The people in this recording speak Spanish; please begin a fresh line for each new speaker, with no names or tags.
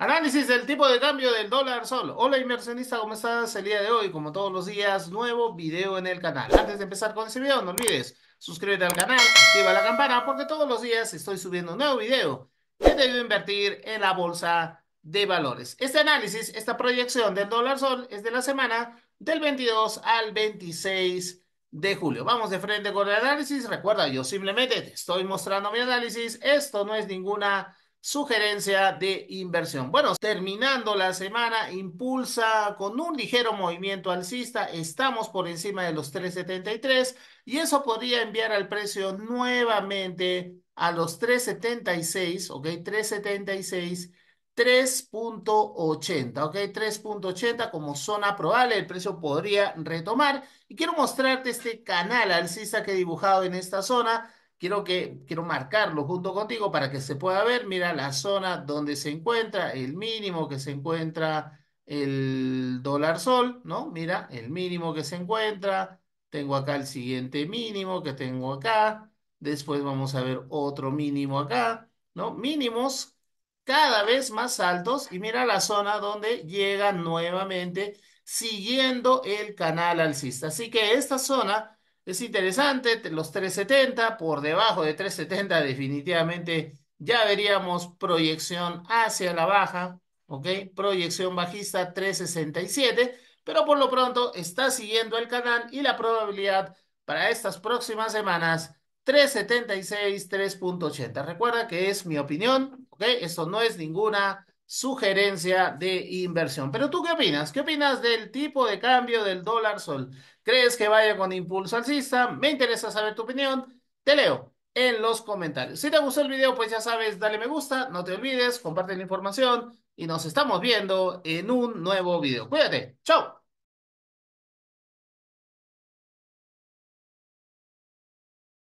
Análisis del tipo de cambio del dólar sol. Hola inversionista, ¿cómo estás? El día de hoy, como todos los días, nuevo video en el canal. Antes de empezar con este video, no olvides suscribirte al canal, activa la campana, porque todos los días estoy subiendo un nuevo video que debo invertir en la bolsa de valores. Este análisis, esta proyección del dólar sol es de la semana del 22 al 26 de julio. Vamos de frente con el análisis. Recuerda, yo simplemente te estoy mostrando mi análisis. Esto no es ninguna sugerencia de inversión. Bueno, terminando la semana, impulsa con un ligero movimiento alcista, estamos por encima de los 373 y eso podría enviar al precio nuevamente a los 376, ¿ok? 376. 3.80, ¿ok? 3.80 como zona probable, el precio podría retomar. Y quiero mostrarte este canal alcista que he dibujado en esta zona quiero, que, quiero marcarlo junto contigo para que se pueda ver, mira la zona donde se encuentra, el mínimo que se encuentra el dólar sol, ¿no? Mira, el mínimo que se encuentra, tengo acá el siguiente mínimo que tengo acá, después vamos a ver otro mínimo acá, ¿no? Mínimos cada vez más altos y mira la zona donde llega nuevamente siguiendo el canal alcista. Así que esta zona es interesante, los 370, por debajo de 370 definitivamente ya veríamos proyección hacia la baja, ¿ok? Proyección bajista 367, pero por lo pronto está siguiendo el canal y la probabilidad para estas próximas semanas 376, 3.80. Recuerda que es mi opinión, ¿ok? Esto no es ninguna sugerencia de inversión. Pero tú qué opinas? ¿Qué opinas del tipo de cambio del dólar sol? ¿Crees que vaya con impulso alcista? Me interesa saber tu opinión. Te leo en los comentarios. Si te gustó el video, pues ya sabes, dale me gusta, no te olvides, comparte la información y nos estamos viendo en un nuevo video. Cuídate. Chao.